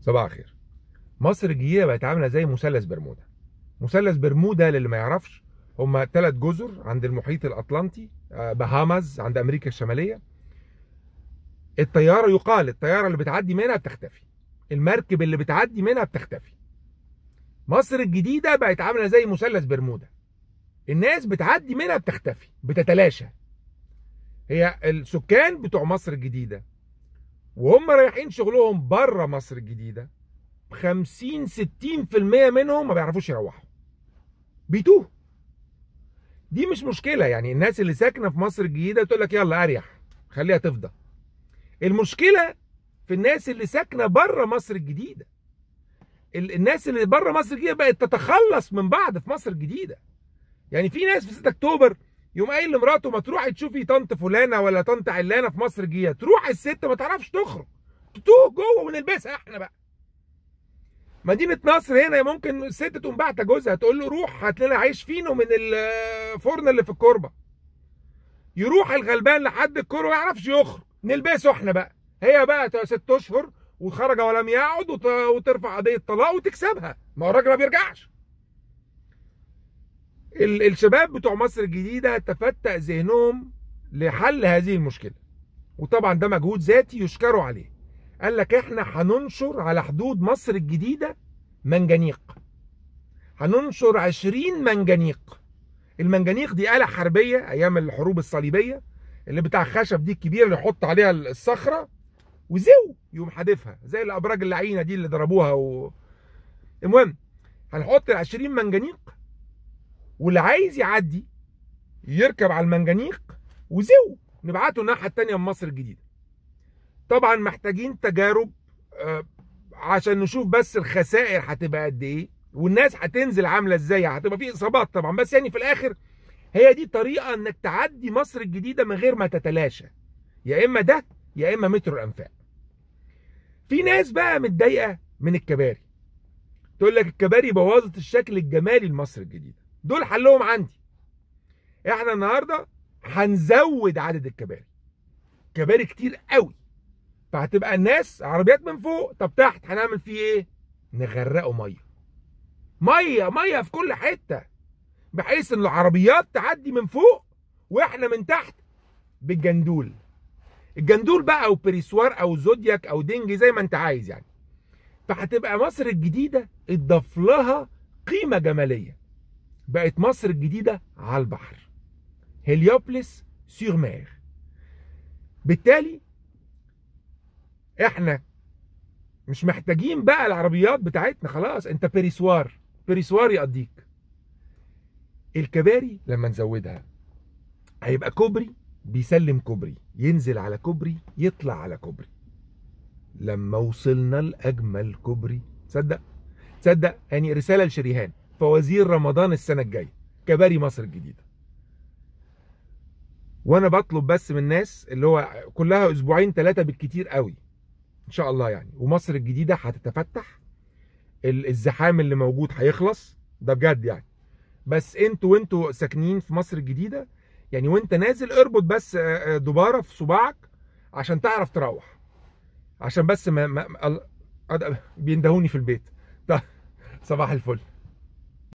صباح الخير مصر الجديده بقت عامله زي مثلث برمودا مثلث برمودا للي ما يعرفش هم ثلاث جزر عند المحيط الاطلنطي آه، بهامز عند امريكا الشماليه الطياره يقال الطياره اللي بتعدي منها بتختفي المركب اللي بتعدي منها بتختفي مصر الجديده بقت عامله زي مثلث برمودا الناس بتعدي منها بتختفي بتتلاشى هي السكان بتوع مصر الجديده وهم رايحين شغلهم بره مصر الجديده 50 60% منهم ما بيعرفوش يروحوا بيتوه دي مش مشكله يعني الناس اللي ساكنه في مصر الجديده تقول لك يلا اريح خليها تفضى المشكله في الناس اللي ساكنه بره مصر الجديده الناس اللي بره مصر الجديده بقت تتخلص من بعض في مصر الجديده يعني في ناس في 6 اكتوبر يقوم قايل لمراته ما تروحي تشوفي طنط فلانه ولا طنط علانه في مصر جيه تروح الست ما تعرفش تخرج تتوه جوه ونلبسها احنا بقى مدينه نصر هنا ممكن الست تقوم باعته جوزها تقول له روح هات لنا عيش فينو من الفرن اللي في الكربه يروح الغلبان لحد الكربه ما يعرفش يخرج نلبسه احنا بقى هي بقى ست اشهر وخرج ولم يعد وترفع قضيه طلاق وتكسبها ما هو الراجل ما بيرجعش الشباب بتوع مصر الجديده تفتأ ذهنهم لحل هذه المشكله وطبعا ده مجهود ذاتي يشكروا عليه قال لك احنا هننشر على حدود مصر الجديده منجنيق هننشر 20 منجنيق المنجنيق دي آلة حربية أيام الحروب الصليبية اللي بتاع خشب دي الكبيرة اللي يحط عليها الصخرة وزو يقوم حادفها زي الأبراج اللعينة دي اللي ضربوها و... المهم هنحط ال 20 منجنيق واللي عايز يعدي يركب على المنجنيق وزو نبعته الناحيه الثانيه من مصر الجديده طبعا محتاجين تجارب آه، عشان نشوف بس الخسائر هتبقى قد ايه والناس هتنزل عامله ازاي يعني هتبقى في اصابات طبعا بس يعني في الاخر هي دي طريقه انك تعدي مصر الجديده من غير ما تتلاشى يا اما ده يا اما مترو الانفاق في ناس بقى متضايقه من الكباري تقول لك الكباري بوظت الشكل الجمالي لمصر الجديده دول حلهم عندي احنا النهارده هنزود عدد الكباري كباري كتير قوي فهتبقى الناس عربيات من فوق طب تحت هنعمل فيه ايه نغرقه ميه ميه ميه في كل حته بحيث ان العربيات تعدي من فوق واحنا من تحت بالجندول الجندول بقى او بريسوار او زودياك او دنجي زي ما انت عايز يعني فهتبقى مصر الجديده اتضاف لها قيمه جماليه بقت مصر الجديدة على البحر هليوبلس سيغ مير بالتالي احنا مش محتاجين بقى العربيات بتاعتنا خلاص انت بيريسوار بيريسوار يقضيك الكباري لما نزودها هيبقى كوبري بيسلم كوبري ينزل على كوبري يطلع على كوبري لما وصلنا لاجمل كوبري تصدق تصدق يعني رساله لشريهان فوازير رمضان السنه الجايه كباري مصر الجديده وانا بطلب بس من الناس اللي هو كلها اسبوعين ثلاثه بالكتير قوي ان شاء الله يعني ومصر الجديده هتتفتح الزحام اللي موجود هيخلص ده بجد يعني بس انتوا وانتوا ساكنين في مصر الجديده يعني وانت نازل اربط بس آه، آه، دباره في صباعك عشان تعرف تروح عشان بس ما, ما بيندهوني في البيت صباح الفل